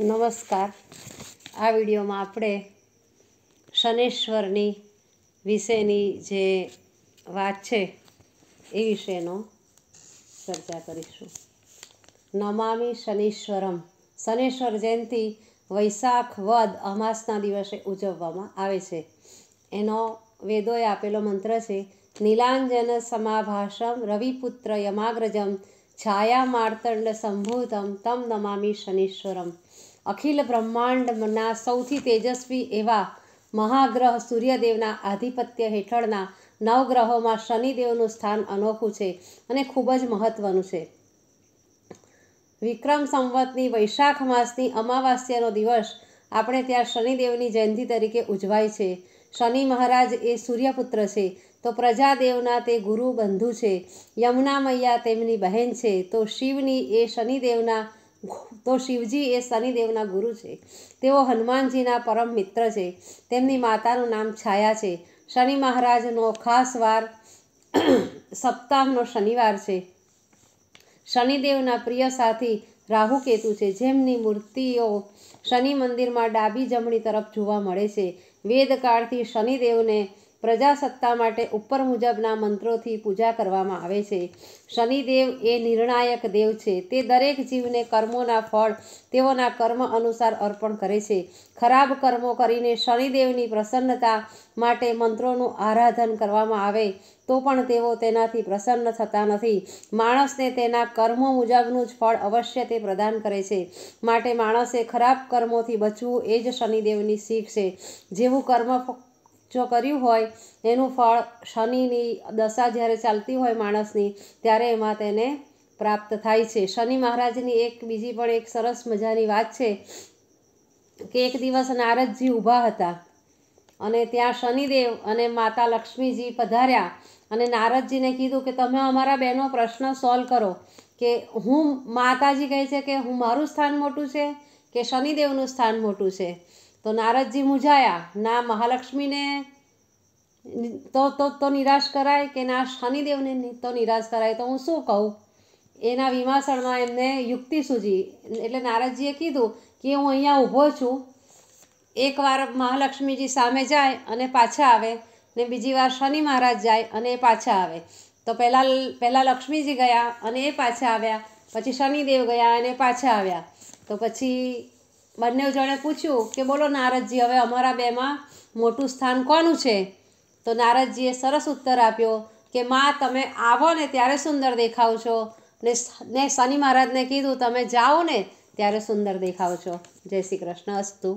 નમસ્કાર આ વિડીયોમાં આપણે શનેશ્વરની વિશેની જે વાત છે એ વિશેનો ચર્ચા કરીશું નમામી શનિશ્વરમ શનેશ્વર જયંતિ વૈશાખ વદ અમાસના દિવસે ઉજવવામાં આવે છે એનો વેદોએ આપેલો મંત્ર છે નીલાંજન સમાભાષમ રવિપુત્ર યમાગ્રજમ છાયામાર્તંડ સંભૂતમ તમ નમામી શનીશ્વરમ અખિલ બ્રહ્માંડના સૌથી તેજસ્વી એવા મહાગ્રહ સૂર્યદેવના આધિપત્ય હેઠળના નવગ્રહોમાં શનિદેવનું સ્થાન અનોખું છે અને ખૂબ જ મહત્વનું છે વિક્રમ સંવતની વૈશાખ માસની અમાવાસ્યાનો દિવસ આપણે ત્યાં શનિદેવની જયંતિ તરીકે ઉજવાય છે શનિ મહારાજ એ સૂર્યપુત્ર છે તો પ્રજાદેવના તે ગુરુ બંધુ છે યમુના મૈયા તેમની બહેન છે તો શિવની એ શનિદેવના તો શિવજી એ શનિદેવના ગુરુ છે તેઓ હનુમાનજીના પરમ મિત્ર છે તેમની માતાનું નામ છાયા છે શનિ મહારાજનો ખાસ વાર સપ્તાહનો શનિવાર છે શનિદેવના પ્રિય સાથી રાહુકેતુ છે જેમની મૂર્તિઓ શનિ મંદિરમાં ડાબી જમણી તરફ જોવા મળે છે વેદકાળથી શનિદેવને પ્રજાસત્તા માટે ઉપર મુજબના મંત્રોથી પૂજા કરવામાં આવે છે શનિદેવ એ નિર્ણાયક દેવ છે તે દરેક જીવને કર્મોના ફળ તેઓના કર્મ અનુસાર અર્પણ કરે છે ખરાબ કર્મો કરીને શનિદેવની પ્રસન્નતા માટે મંત્રોનું આરાધન કરવામાં આવે તો પણ તેઓ તેનાથી પ્રસન્ન થતા નથી માણસને તેના કર્મો મુજબનું જ ફળ અવશ્ય તે પ્રદાન કરે છે માટે માણસે ખરાબ કર્મોથી બચવું એ જ શનિદેવની શીખ છે જેવું કર્મ જો કર્યું હોય એનું ફળ શનિની દશા જ્યારે ચાલતી હોય માણસની ત્યારે એમાં તેને પ્રાપ્ત થાય છે શનિ મહારાજની એક બીજી પણ એક સરસ મજાની વાત છે કે એક દિવસ નારદજી ઊભા હતા અને ત્યાં શનિદેવ અને માતા લક્ષ્મીજી પધાર્યા અને નારદજીને કીધું કે તમે અમારા બેનો પ્રશ્ન સોલ્વ કરો કે હું માતાજી કહે છે કે હું મારું સ્થાન મોટું છે કે શનિદેવનું સ્થાન મોટું છે તો નારદજી મૂંઝાયા ના મહાલક્ષ્મીને તો તો તો નિરાશ કરાય કે ના શનિદેવને તો નિરાશ કરાય તો હું શું કહું એના વિમાસણમાં એમને યુક્તિ સૂજી એટલે નારદજીએ કીધું કે હું અહીંયા ઊભો છું એકવાર મહાલક્ષ્મીજી સામે જાય અને પાછા આવે ને બીજી વાર શનિ મહારાજ જાય અને એ પાછા આવે તો પહેલાં પહેલાં લક્ષ્મીજી ગયા અને એ પાછા આવ્યા પછી શનિદેવ ગયા અને પાછા આવ્યા તો પછી બંને જણે પૂછ્યું કે બોલો નારદજી હવે અમારા બેમાં મોટું સ્થાન કોનું છે તો નારદજીએ સરસ ઉત્તર આપ્યો કે માં તમે આવો ને ત્યારે સુંદર દેખાવ છો ને ને શનિ મહારાજને કીધું તમે જાઓ ને ત્યારે સુંદર દેખાવ છો જય શ્રી કૃષ્ણ અસ્તુ